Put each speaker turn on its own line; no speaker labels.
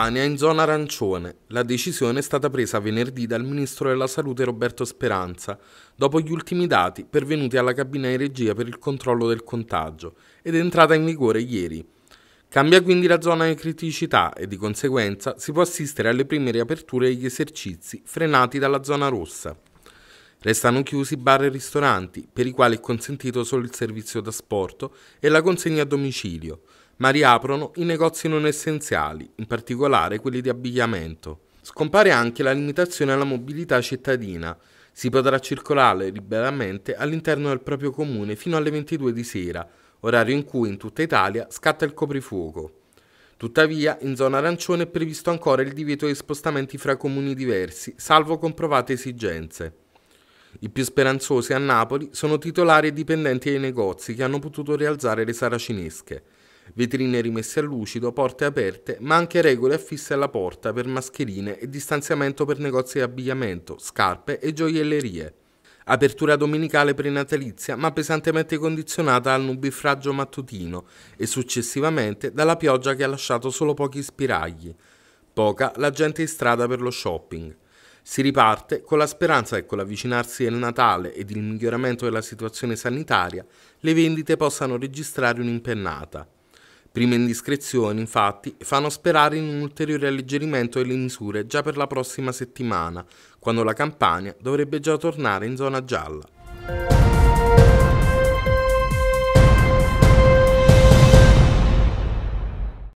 Campania in zona arancione. La decisione è stata presa venerdì dal ministro della Salute Roberto Speranza, dopo gli ultimi dati pervenuti alla cabina di regia per il controllo del contagio, ed è entrata in vigore ieri. Cambia quindi la zona di criticità e di conseguenza si può assistere alle prime riaperture degli esercizi frenati dalla zona rossa. Restano chiusi bar e ristoranti, per i quali è consentito solo il servizio d'asporto e la consegna a domicilio, ma riaprono i negozi non essenziali, in particolare quelli di abbigliamento. Scompare anche la limitazione alla mobilità cittadina. Si potrà circolare liberamente all'interno del proprio comune fino alle 22 di sera, orario in cui in tutta Italia scatta il coprifuoco. Tuttavia, in zona arancione è previsto ancora il divieto di spostamenti fra comuni diversi, salvo comprovate esigenze. I più speranzosi a Napoli sono titolari e dipendenti dei negozi che hanno potuto rialzare le saracinesche. Vetrine rimesse a lucido, porte aperte, ma anche regole affisse alla porta per mascherine e distanziamento per negozi di abbigliamento, scarpe e gioiellerie. Apertura domenicale prenatalizia ma pesantemente condizionata al nubifragio mattutino e successivamente dalla pioggia che ha lasciato solo pochi spiragli. Poca la gente in strada per lo shopping. Si riparte con la speranza che con l'avvicinarsi del Natale ed il miglioramento della situazione sanitaria le vendite possano registrare un'impennata. Prime indiscrezioni, infatti, fanno sperare in un ulteriore alleggerimento delle misure già per la prossima settimana, quando la Campania dovrebbe già tornare in zona gialla.